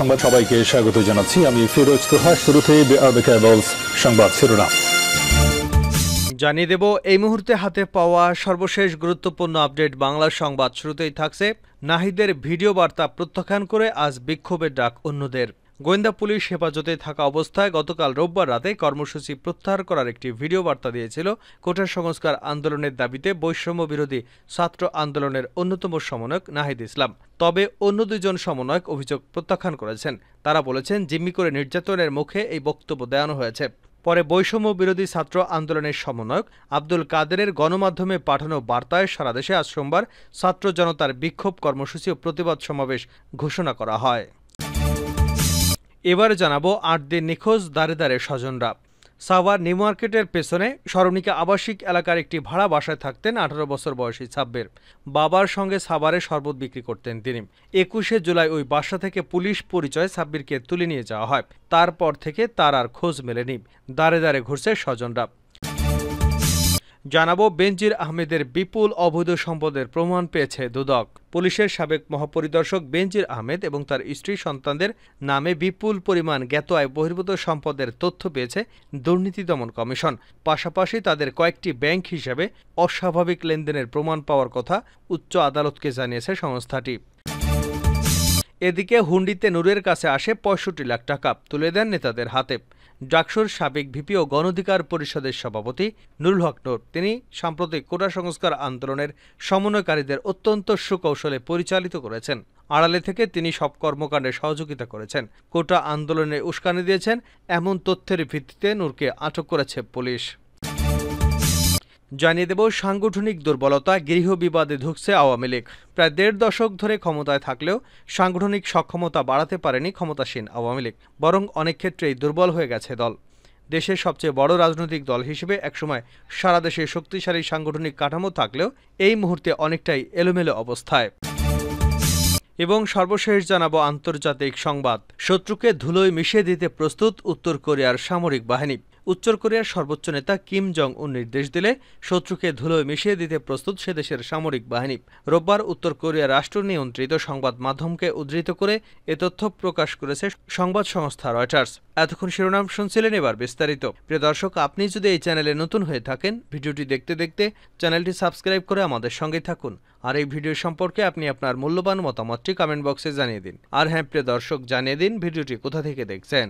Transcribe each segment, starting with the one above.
সংবাদ সবাইকে স্বাগত জানাচ্ছি আমি ফিরোজ তোহা শুরুতে সংবাদ শিরোনাম জানিয়ে দেব এই মুহূর্তে হাতে পাওয়া সর্বশেষ গুরুত্বপূর্ণ আপডেট বাংলা সংবাদ শুরুতেই থাকছে নাহিদের ভিডিও বার্তা প্রত্যাখ্যান করে আজ বিক্ষোভের ডাক অন্যদের গোয়েন্দা পুলিশ হেফাজতে থাকা অবস্থায় গতকাল রোববার রাতে কর্মসূচি প্রত্যাহার করার একটি ভিডিও বার্তা দিয়েছিল কোটা সংস্কার আন্দোলনের দাবিতে বৈষম্য বিরোধী ছাত্র আন্দোলনের অন্যতম সমন্বয়ক নাহিদ ইসলাম তবে অন্য দুজন সমন্বয়ক অভিযোগ প্রত্যাখ্যান করেছেন তারা বলেছেন জিম্মি করে নির্যাতনের মুখে এই বক্তব্য দেওয়ানো হয়েছে পরে বৈষম্য বিরোধী ছাত্র আন্দোলনের সমন্বয়ক আব্দুল কাদেরের গণমাধ্যমে পাঠানো বার্তায় সারা দেশে আজ সোমবার ছাত্র জনতার বিক্ষোভ কর্মসূচি ও প্রতিবাদ সমাবেশ ঘোষণা করা হয় এবারে জানাবো আট দিন নিখোঁজ দাঁড়ে দাঁড়ে স্বজনরা সাভার নিউ মার্কেটের পেছনে সরণিকা আবাসিক এলাকার একটি ভাড়া বাসায় থাকতেন আঠারো বছর বয়সী ছাব্বের বাবার সঙ্গে সাভারে শরবত বিক্রি করতেন তিনি একুশে জুলাই ওই বাসা থেকে পুলিশ পরিচয় ছাব্বিরকে তুলে নিয়ে যাওয়া হয় তারপর থেকে তার আর খোঁজ মেলেনি দাঁড়ে দাঁড়ে ঘুরছে স্বজনরা জানাবো বেনজির আহমেদের বিপুল অবৈধ সম্পদের প্রমাণ পেয়েছে দুদক পুলিশের সাবেক মহাপরিদর্শক বেনজির আহমেদ এবং তার স্ত্রী সন্তানদের নামে বিপুল পরিমাণ জ্ঞাত আয় বহির্ভূত সম্পদের তথ্য পেয়েছে দুর্নীতি দমন কমিশন পাশাপাশি তাদের কয়েকটি ব্যাংক হিসাবে অস্বাভাবিক লেনদেনের প্রমাণ পাওয়ার কথা উচ্চ আদালতকে জানিয়েছে সংস্থাটি এদিকে হুন্ডিতে নূরের কাছে আসে পঁয়ষট্টি লাখ টাকা তুলে দেন নেতাদের হাতে ডাকসুর সাবেক ভিপি ও গণধিকার পরিষদের সভাপতি নুরুল হক নোর তিনি সাম্প্রতিক কোটা সংস্কার আন্দোলনের সমন্বয়কারীদের অত্যন্ত সুকৌশলে পরিচালিত করেছেন আড়ালে থেকে তিনি সব কর্মকাণ্ডে সহযোগিতা করেছেন কোটা আন্দোলনে উস্কানি দিয়েছেন এমন তথ্যের ভিত্তিতে নূরকে আটক করেছে পুলিশ জানিয়ে দেব সাংগঠনিক দুর্বলতা গৃহ বিবাদে ধুকছে আওয়ামী লীগ প্রায় দেড় দশক ধরে ক্ষমতায় থাকলেও সাংগঠনিক সক্ষমতা বাড়াতে পারেনি ক্ষমতাসীন আওয়ামী লীগ বরং অনেক ক্ষেত্রেই দুর্বল হয়ে গেছে দল দেশের সবচেয়ে বড় রাজনৈতিক দল হিসেবে একসময় সারা দেশে শক্তিশালী সাংগঠনিক কাঠামো থাকলেও এই মুহূর্তে অনেকটাই এলোমেলো অবস্থায় এবং সর্বশেষ জানাবো আন্তর্জাতিক সংবাদ শত্রুকে ধুলোয় মিশিয়ে দিতে প্রস্তুত উত্তর কোরিয়ার সামরিক বাহিনী উত্তর কোরিয়ার সর্বোচ্চ নেতা কিম জং উন নির্দেশ দিলে শত্রুকে ধুলোয় মিশিয়ে দিতে প্রস্তুত সে দেশের সামরিক বাহিনী রোববার উত্তর কোরিয়ার রাষ্ট্র নিয়ন্ত্রিত সংবাদ মাধ্যমকে উদ্ধৃত করে এ তথ্য প্রকাশ করেছে সংবাদ সংস্থা রয়টার্স এতক্ষণ শিরোনাম শুনছিলেন এবার বিস্তারিত প্রিয় দর্শক আপনি যদি এই চ্যানেলে নতুন হয়ে থাকেন ভিডিওটি দেখতে দেখতে চ্যানেলটি সাবস্ক্রাইব করে আমাদের সঙ্গে থাকুন আর এই ভিডিও সম্পর্কে আপনি আপনার মূল্যবান মতামতটি কমেন্ট বক্সে জানিয়ে দিন আর হ্যাঁ প্রিয় দর্শক জানিয়ে দিন ভিডিওটি কোথা থেকে দেখছেন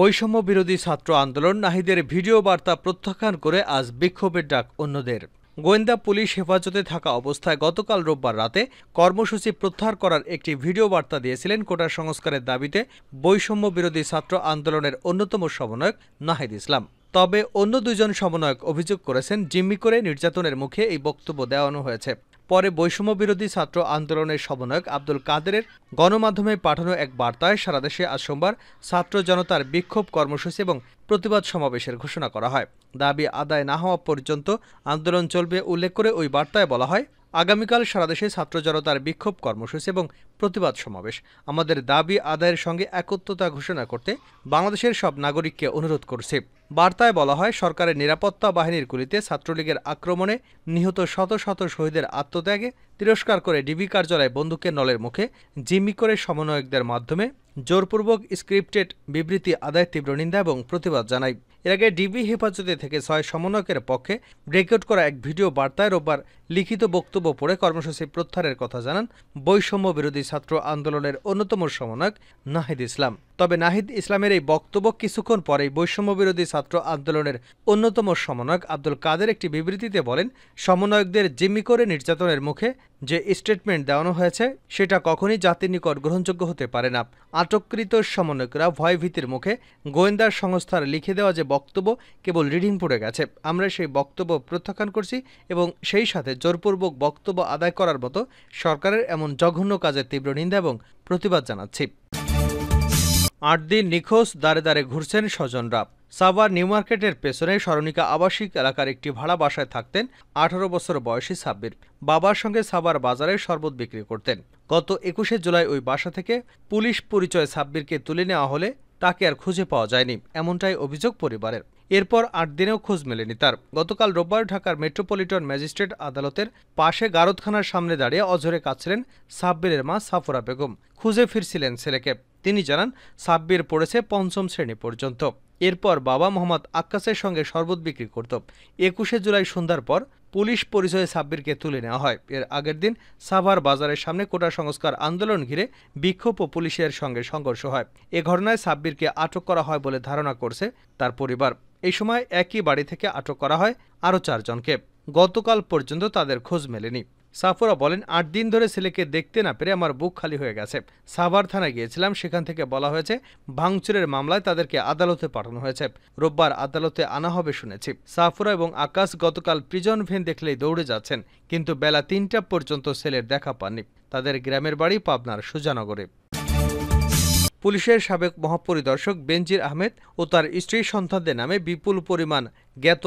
বৈষম্য বিরোধী ছাত্র আন্দোলন নাহিদের ভিডিও বার্তা প্রত্যাখ্যান করে আজ বিক্ষোভের ডাক অন্যদের গোয়েন্দা পুলিশ হেফাজতে থাকা অবস্থায় গতকাল রোববার রাতে কর্মসূচি প্রত্যাহার করার একটি ভিডিও বার্তা দিয়েছিলেন কোটা সংস্কারের দাবিতে বৈষম্য বিরোধী ছাত্র আন্দোলনের অন্যতম সমন্বয়ক নাহিদ ইসলাম তবে অন্য দুজন সমন্বয়ক অভিযোগ করেছেন জিম্মি করে নির্যাতনের মুখে এই বক্তব্য দেওয়ানো হয়েছে পরে বৈষম্য বিরোধী ছাত্র আন্দোলনের সমন্বয়ক আব্দুল কাদেরের গণমাধ্যমে পাঠানো এক বার্তায় সারা দেশে আজ সোমবার ছাত্র জনতার বিক্ষোভ কর্মসূচি এবং প্রতিবাদ সমাবেশের ঘোষণা করা হয় দাবি আদায় না হওয়া পর্যন্ত আন্দোলন চলবে উল্লেখ করে ওই বার্তায় বলা হয় আগামীকাল সারাদেশে ছাত্র জনতার বিক্ষোভ কর্মসূচি এবং প্রতিবাদ সমাবেশ আমাদের দাবি আদায়ের সঙ্গে একত্রতা ঘোষণা করতে বাংলাদেশের সব নাগরিককে অনুরোধ করছে বার্তায় বলা হয় সরকারের নিরাপত্তা বাহিনীর গুলিতে ছাত্রলীগের আক্রমণে নিহত শত শত শহীদের আত্মত্যাগে তিরস্কার করে ডিবি কার্যালয়ে বন্দুকের নলের মুখে জিম্মি করে সমন্বয়কদের মাধ্যমে জোরপূর্বক স্ক্রিপ্টেড বিবৃতি আদায় তীব্র নিন্দা এবং প্রতিবাদ জানায় এর আগে ডিবি হেফাজতে থেকে ছয় সমন্বয়কের পক্ষে ব্রেকআউট করা এক ভিডিও বার্তায় রোববার লিখিত বক্তব্য পড়ে কর্মসূচি প্রত্যাহারের কথা জানান বৈষম্য বিরোধী ছাত্র আন্দোলনের অন্যতম সমন্বয়ক নাহিদ ইসলাম তবে নাহিদ ইসলামের এই বক্তব্য কিছুক্ষণ পরেই বৈষম্য বিরোধী ছাত্র আন্দোলনের অন্যতম সমন্বয়ক আব্দুল কাদের একটি বিবৃতিতে বলেন সমন্বয়কদের জিম্মি করে নির্যাতনের মুখে যে স্টেটমেন্ট দেওয়ানো হয়েছে সেটা কখনই জাতির নিকট গ্রহণযোগ্য হতে পারে না আটককৃত সমন্বয়করা ভয়ভীতির মুখে গোয়েন্দা সংস্থার লিখে দেওয়া যে বক্তব্য কেবল রিডিং পড়ে গেছে আমরা সেই বক্তব্য প্রত্যাখ্যান করছি এবং সেই সাথে জোরপূর্বক বক্তব্য আদায় করার মতো সরকারের এমন জঘন্য কাজের তীব্র নিন্দা এবং প্রতিবাদ জানাচ্ছি আট দিন নিখোঁজ দাঁড়ে দাঁড়ে ঘুরছেন স্বজনরা সাবার নিউ মার্কেটের পেছনে সরণিকা আবাসিক এলাকার একটি ভাড়া বাসায় থাকতেন আঠারো বছর বয়সী সাব্বির বাবার সঙ্গে সাবার বাজারে শরবত বিক্রি করতেন গত একুশে জুলাই ওই বাসা থেকে পুলিশ পরিচয় সাব্বিরকে তুলে নেওয়া হলে তাকে আর খুঁজে পাওয়া যায়নি এমনটাই অভিযোগ পরিবারের এরপর আট দিনেও খোঁজ মেলেনি তার গতকাল রোববার ঢাকার মেট্রোপলিটন ম্যাজিস্ট্রেট আদালতের পাশে গারদখানার সামনে দাঁড়িয়ে অঝরে কাঁদছিলেন সাব্বিরের মা সাফরা বেগম খুঁজে ফিরছিলেন ছেলেকে তিনি জানান সাব্বির পড়েছে পঞ্চম শ্রেণী পর্যন্ত এরপর বাবা মোহাম্মদ আক্কাসের সঙ্গে শরবত বিক্রি করত একুশে জুলাই সন্ধ্যার পর পুলিশ পরিচয়ে সাব্বিরকে তুলে নেওয়া হয় এর আগের দিন সাভার বাজারের সামনে কোটা সংস্কার আন্দোলন ঘিরে বিক্ষোভ ও পুলিশের সঙ্গে সংঘর্ষ হয় এ ঘটনায় সাব্বিরকে আটক করা হয় বলে ধারণা করছে তার পরিবার এই সময় একই বাড়ি থেকে আটক করা হয় আরও চারজনকে গতকাল পর্যন্ত তাদের খোঁজ মেলেনি সাফুরা বলেন আট দিন ধরে ছেলেকে দেখতে না পেরে আমার বুক খালি হয়ে গেছে সাভার থানায় গিয়েছিলাম সেখান থেকে বলা হয়েছে ভাঙচুরের মামলায় তাদেরকে আদালতে পাঠানো হয়েছে রোববার আদালতে আনা হবে শুনেছি সাফরা এবং আকাশ গতকাল প্রিজন ভেন দেখলেই দৌড়ে যাচ্ছেন কিন্তু বেলা তিনটা পর্যন্ত ছেলের দেখা পাননি তাদের গ্রামের বাড়ি পাবনার সুজানগরে পুলিশের সাবেক মহাপরিদর্শক বেনজির আহমেদ ও তার স্ত্রী সন্তানদের নামে বিপুল পরিমাণ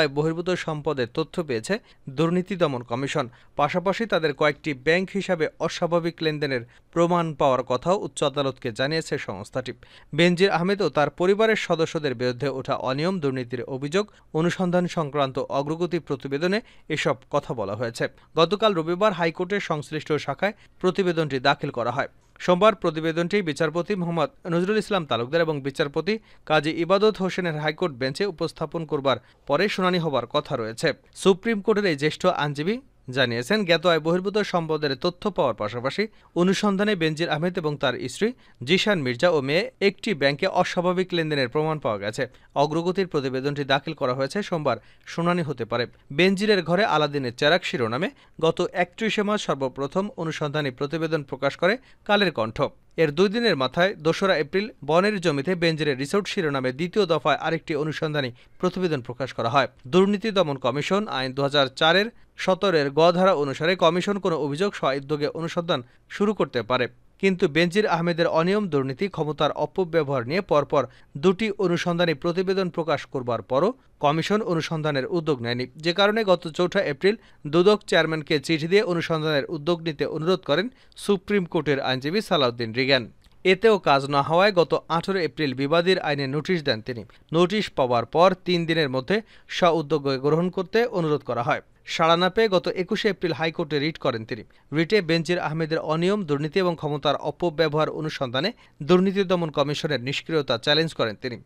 আয় বহির্ভূত সম্পদের তথ্য পেয়েছে দুর্নীতি দমন কমিশন পাশাপাশি তাদের কয়েকটি ব্যাংক হিসাবে অস্বাভাবিক লেনদেনের প্রমাণ পাওয়ার কথাও উচ্চ আদালতকে জানিয়েছে সংস্থাটি বেনজির ও তার পরিবারের সদস্যদের বিরুদ্ধে ওঠা অনিয়ম দুর্নীতির অভিযোগ অনুসন্ধান সংক্রান্ত অগ্রগতি প্রতিবেদনে এসব কথা বলা হয়েছে গতকাল রবিবার হাইকোর্টের সংশ্লিষ্ট শাখায় প্রতিবেদনটি দাখিল করা হয় সোমবার প্রতিবেদনটি বিচারপতি মোহাম্মদ নজরুল ইসলাম তালুকদার এবং বিচারপতি কাজী ইবাদত হোসেনের হাইকোর্ট বেঞ্চে উপস্থাপন করবার পরে শুনানি হবার কথা রয়েছে সুপ্রিম কোর্টের এই জ্যেষ্ঠ আইনজীবী জানিয়েছেন জ্ঞাত আয় বহির্ভূত সম্পদের তথ্য পাওয়ার পাশাপাশি অনুসন্ধানে বেনজির আহমেদ এবং তার স্ত্রী জিশান মির্জা ও মেয়ে একটি ব্যাংকে অস্বাভাবিক লেনদেনের প্রমাণ পাওয়া গেছে অগ্রগতির প্রতিবেদনটি দাখিল করা হয়েছে সোমবার শুনানি হতে পারে বেনজিরের ঘরে আলাদিনের চেরাক শিরোনামে গত একত্রিশে মাস সর্বপ্রথম অনুসন্ধানী প্রতিবেদন প্রকাশ করে কালের কণ্ঠ এর দুই দিনের মাথায় দোসরা এপ্রিল বনের জমিতে বেঞ্জের রিসোর্ট শিরোনামে দ্বিতীয় দফায় আরেকটি অনুসন্ধানী প্রতিবেদন প্রকাশ করা হয় দুর্নীতি দমন কমিশন আইন দু হাজার চারের সতেরের গধারা অনুসারে কমিশন কোনো অভিযোগ সহ উদ্যোগে অনুসন্ধান শুরু করতে পারে কিন্তু বেনজির আহমেদের অনিয়ম দুর্নীতি ক্ষমতার অপব্যবহার নিয়ে পরপর দুটি অনুসন্ধানী প্রতিবেদন প্রকাশ করবার পরও কমিশন অনুসন্ধানের উদ্যোগ নেয়নি যে কারণে গত চৌঠা এপ্রিল দুদক চেয়ারম্যানকে চিঠি দিয়ে অনুসন্ধানের উদ্যোগ নিতে অনুরোধ করেন সুপ্রিম কোর্টের আইনজীবী সালাউদ্দিন রিগ্যান এতেও কাজ না হওয়ায় গত আঠেরো এপ্রিল বিবাদীর আইনে নোটিশ দেন তিনি নোটিশ পাওয়ার পর তিন দিনের মধ্যে স্ব উদ্যোগ গ্রহণ করতে অনুরোধ করা হয় সাড়া না পেয়ে গত একুশে এপ্রিল হাইকোর্টে রিট করেন তিনি রিটে বেঞ্চের আহমেদের অনিয়ম দুর্নীতি এবং ক্ষমতার অপব্যবহার অনুসন্ধানে দুর্নীতি দমন কমিশনের নিষ্ক্রিয়তা চ্যালেঞ্জ করেন তিনি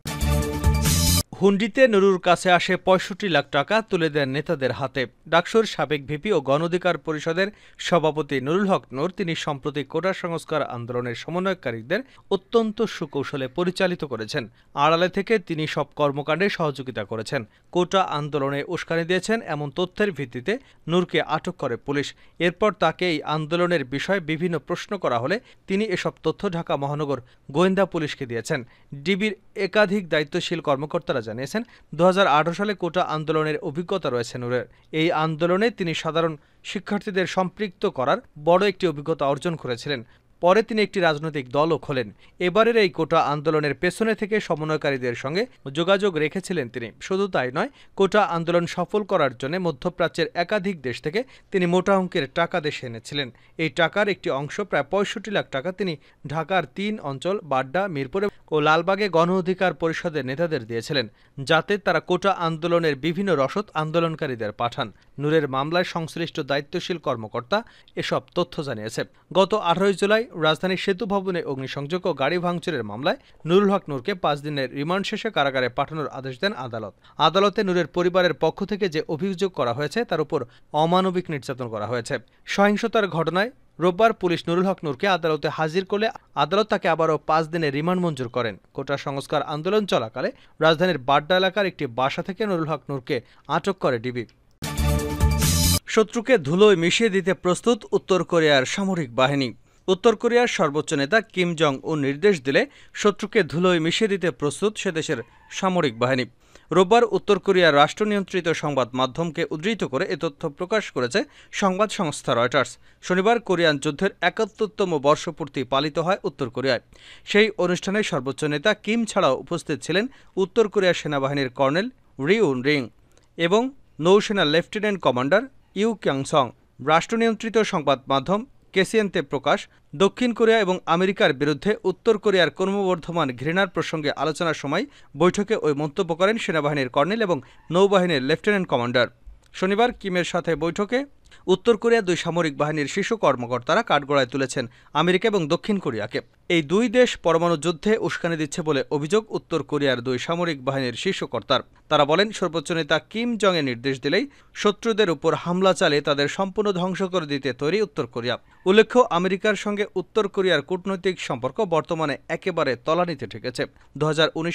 হুন্ডিতে নুরুর কাছে আসে পঁয়ষট্টি লাখ টাকা তুলে দেন নেতাদের হাতে ডাকসুর সাবেক ভিপি ও গণঅধিকার পরিষদের সভাপতি নুরুল হক নুর তিনি সম্প্রতি কোটা সংস্কার আন্দোলনের সমন্বয়কারীদের অত্যন্ত সুকৌশলে পরিচালিত করেছেন আড়ালে থেকে তিনি সব কর্মকাণ্ডে সহযোগিতা করেছেন কোটা আন্দোলনে উস্কানি দিয়েছেন এমন তথ্যের ভিত্তিতে নূরকে আটক করে পুলিশ এরপর তাকে এই আন্দোলনের বিষয়ে বিভিন্ন প্রশ্ন করা হলে তিনি এসব তথ্য ঢাকা মহানগর গোয়েন্দা পুলিশকে দিয়েছেন ডিবির একাধিক দায়িত্বশীল কর্মকর্তারা জানিয়েছেন দু সালে কোটা আন্দোলনের অভিজ্ঞতা রয়েছে নূরের এই আন্দোলনে তিনি সাধারণ শিক্ষার্থীদের সম্পৃক্ত করার বড় একটি অভিজ্ঞতা অর্জন করেছিলেন পরে তিনি একটি রাজনৈতিক দলও খোলেন এবারের এই কোটা আন্দোলনের পেছনে থেকে সমন্বয়কারীদের সঙ্গে যোগাযোগ রেখেছিলেন তিনি শুধু তাই নয় কোটা আন্দোলন সফল করার জন্য মধ্যপ্রাচ্যের একাধিক দেশ থেকে তিনি মোটা অঙ্কের টাকা দেশে এনেছিলেন এই টাকার একটি অংশ প্রায় পঁয়ষট্টি লাখ টাকা তিনি ঢাকার তিন অঞ্চল বাড্ডা মিরপুরে ও লালবাগে গণ অধিকার পরিষদের নেতাদের দিয়েছিলেন যাতে তারা কোটা আন্দোলনের বিভিন্ন রসদ আন্দোলনকারীদের পাঠান নূরের মামলায় সংশ্লিষ্ট দায়িত্বশীল কর্মকর্তা এসব তথ্য জানিয়েছে গত আঠারোই জুলাই রাজধানীর সেতু ভবনে অগ্নিসংযোগ ও গাড়ি ভাঙচুরের মামলায় নুরুল হক নূরকে পাঁচ দিনের রিমান্ড শেষে কারাগারে পাঠানোর আদেশ দেন আদালত আদালতে নূরের পরিবারের পক্ষ থেকে যে অভিযোগ করা হয়েছে তার উপর অমানবিক নির্যাতন করা হয়েছে সহিংসতার ঘটনায় রোববার পুলিশ নুরুল হক নূরকে আদালতে হাজির করলে আদালত তাকে আবারও পাঁচ দিনের রিমান্ড মঞ্জুর করেন কোটা সংস্কার আন্দোলন চলাকালে রাজধানীর বাড্ডা এলাকার একটি বাসা থেকে নুরুল হক নূরকে আটক করে ডিবি শত্রুকে ধুলোয় মিশিয়ে দিতে প্রস্তুত উত্তর কোরিয়ার সামরিক বাহিনী উত্তর কোরিয়ার সর্বোচ্চ নেতা কিম জং ও নির্দেশ দিলে শত্রুকে ধুলোয় মিশিয়ে দিতে প্রস্তুত সে দেশের সামরিক বাহিনী রোববার উত্তর কোরিয়ার রাষ্ট্রনিয়ন্ত্রিত সংবাদ মাধ্যমকে উদ্ধৃত করে এ তথ্য প্রকাশ করেছে সংবাদ সংস্থা রয়টার্স শনিবার কোরিয়ান যুদ্ধের একাত্তরতম বর্ষপূর্তি পালিত হয় উত্তর কোরিয়ায় সেই অনুষ্ঠানে সর্বোচ্চ নেতা কিম ছাড়াও উপস্থিত ছিলেন উত্তর কোরিয়ার সেনাবাহিনীর কর্নেল রিউন রিং এবং নৌসেনার লেফটেন্যান্ট কমান্ডার ইউ ক্যাংসং সং রাষ্ট্রনিয়ন্ত্রিত সংবাদ মাধ্যম কেসিয়ানতে প্রকাশ দক্ষিণ কোরিয়া এবং আমেরিকার বিরুদ্ধে উত্তর কোরিয়ার ক্রমবর্ধমান ঘৃণার প্রসঙ্গে আলোচনার সময় বৈঠকে ওই মন্তব্য করেন সেনাবাহিনীর কর্নেল এবং নৌবাহিনীর লেফটেন্যান্ট কমান্ডার শনিবার কিমের সাথে বৈঠকে উত্তর কোরিয়া দুই সামরিক বাহিনীর শীর্ষ কর্মকর্তারা কাঠগড়ায় তুলেছেন আমেরিকা এবং দক্ষিণ কোরিয়াকে এই দুই দেশ পরমাণু যুদ্ধে উস্কানি দিচ্ছে বলে অভিযোগ উত্তর কোরিয়ার দুই সামরিক বাহিনীর শীর্ষকর্তার তারা বলেন সর্বোচ্চ নেতা কিম জং এর নির্দেশ দিলেই শত্রুদের উপর হামলা চালিয়ে তাদের সম্পূর্ণ ধ্বংস করে দিতে তৈরি উত্তর কোরিয়া উল্লেখ্য আমেরিকার সঙ্গে উত্তর কোরিয়ার কূটনৈতিক সম্পর্ক বর্তমানে একেবারে তলানিতে ঠেকেছে দু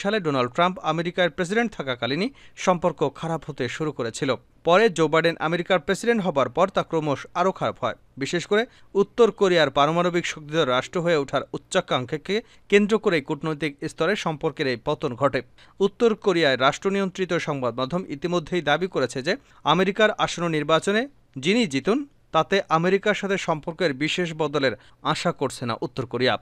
সালে ডোনাল্ড ট্রাম্প আমেরিকার প্রেসিডেন্ট থাকাকালীনই সম্পর্ক খারাপ হতে শুরু করেছিল পরে জো বাইডেন আমেরিকার প্রেসিডেন্ট হবার পর পর তা ক্রমশ আরও খারাপ হয় বিশেষ করে উত্তর কোরিয়ার পারমাণবিক শক্তিধর রাষ্ট্র হয়ে ওঠার উচ্চাকাঙ্ক্ষাকে কেন্দ্র করে কূটনৈতিক স্তরে সম্পর্কের এই পতন ঘটে উত্তর কোরিয়ায় রাষ্ট্রনিয়ন্ত্রিত সংবাদ মাধ্যম ইতিমধ্যেই দাবি করেছে যে আমেরিকার আসন্ন নির্বাচনে যিনি জিতুন তাতে আমেরিকার সাথে সম্পর্কের বিশেষ বদলের আশা করছে না উত্তর কোরিয়া